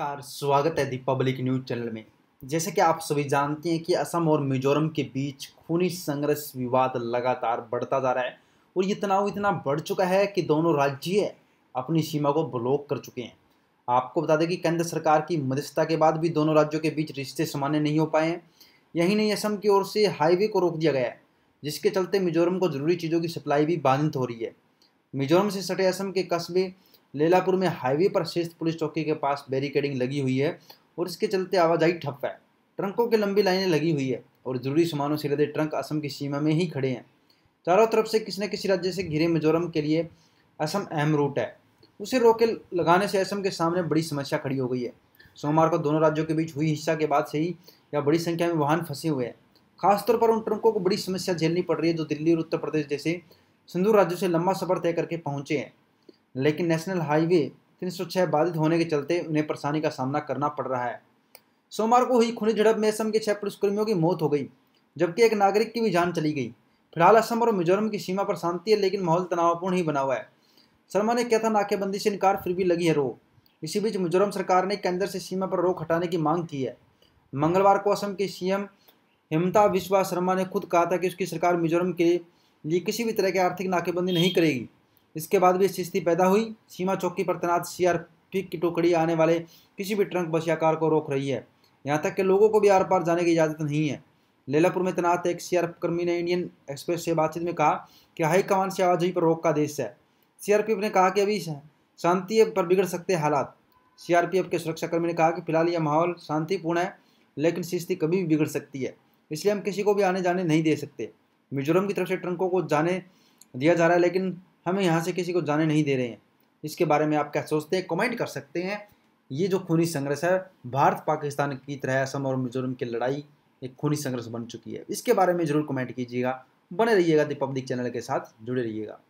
नमस्कार स्वागत है पब्लिक न्यूज चैनल में जैसे कि आप सभी जानते हैं कि असम और मिजोरम के बीच खूनी संघर्ष विवाद लगातार बढ़ता जा रहा है और ये तनाव इतना बढ़ चुका है कि दोनों राज्य अपनी सीमा को ब्लॉक कर चुके हैं आपको बता दें कि केंद्र सरकार की मध्यस्थता के बाद भी दोनों राज्यों के बीच रिश्ते सामान्य नहीं हो पाए हैं यही नहीं असम की ओर से हाईवे को रोक दिया गया है जिसके चलते मिजोरम को जरूरी चीज़ों की सप्लाई भी बाधित हो रही है मिजोरम से सटे असम के कस्बे लेलापुर में हाईवे पर शेष पुलिस चौकी के पास बैरिकेडिंग लगी हुई है और इसके चलते आवाजाही ठप है ट्रंकों की लंबी लाइनें लगी हुई है और जरूरी सामानों से लदे ट्रंक असम की सीमा में ही खड़े हैं चारों तरफ से किसी न किसी राज्य से घिरे मिजोरम के लिए असम अहम रूट है उसे रोके लगाने से असम के सामने बड़ी समस्या खड़ी हो गई है सोमवार को दोनों राज्यों के बीच हुई हिस्सा के बाद से ही या बड़ी संख्या में वाहन फंसे हुए हैं खासतौर पर उन ट्रंकों को बड़ी समस्या झेलनी पड़ रही है जो दिल्ली और उत्तर प्रदेश जैसे सिंधु राज्यों से लंबा सफर तय करके पहुंचे हैं लेकिन नेशनल हाईवे 306 बाधित होने के चलते उन्हें परेशानी का सामना करना पड़ रहा है सोमवार को हुई खूनी झड़प में असम के छह पुलिसकर्मियों की मौत हो गई जबकि एक नागरिक की भी जान चली गई फिलहाल असम और मिजोरम की सीमा पर शांति है लेकिन माहौल तनावपूर्ण ही बना हुआ है शर्मा ने क्या था नाकेबंदी से इनकार फिर भी लगी है रोक इसी बीच मिजोरम सरकार ने केंद्र से सीमा पर रोक हटाने की मांग की है मंगलवार को असम के सीएम हिमता विश्वा शर्मा ने खुद कहा था कि उसकी सरकार मिजोरम के लिए किसी भी तरह की आर्थिक नाकेबंदी नहीं करेगी इसके बाद भी स्थिति पैदा हुई सीमा चौकी पर तैनात सीआरपी की टुकड़ी आने वाले किसी भी ट्रंक बस या कार को रोक रही है यहाँ तक कि लोगों को भी आर पार जाने की इजाज़त नहीं है लेलापुर में तैनात एक सी कर्मी ने इंडियन एक्सप्रेस से बातचीत में कहा कि हाईकमान से आवाजाही पर रोक का देश है सीआरपीएफ ने कहा कि अभी शांति पर बिगड़ सकते हालात सीआरपीएफ के सुरक्षाकर्मी ने कहा कि फिलहाल यह माहौल शांतिपूर्ण है लेकिन स्थिति कभी भी बिगड़ सकती है इसलिए हम किसी को भी आने जाने नहीं दे सकते मिजोरम की तरफ से ट्रंकों को जाने दिया जा रहा है लेकिन हमें यहाँ से किसी को जाने नहीं दे रहे हैं इसके बारे में आप क्या सोचते हैं कमेंट कर सकते हैं ये जो खूनी संघर्ष है भारत पाकिस्तान की तरह असम और मिजोरम की लड़ाई एक खूनी संघर्ष बन चुकी है इसके बारे में ज़रूर कमेंट कीजिएगा बने रहिएगा दिपब्लिक चैनल के साथ जुड़े रहिएगा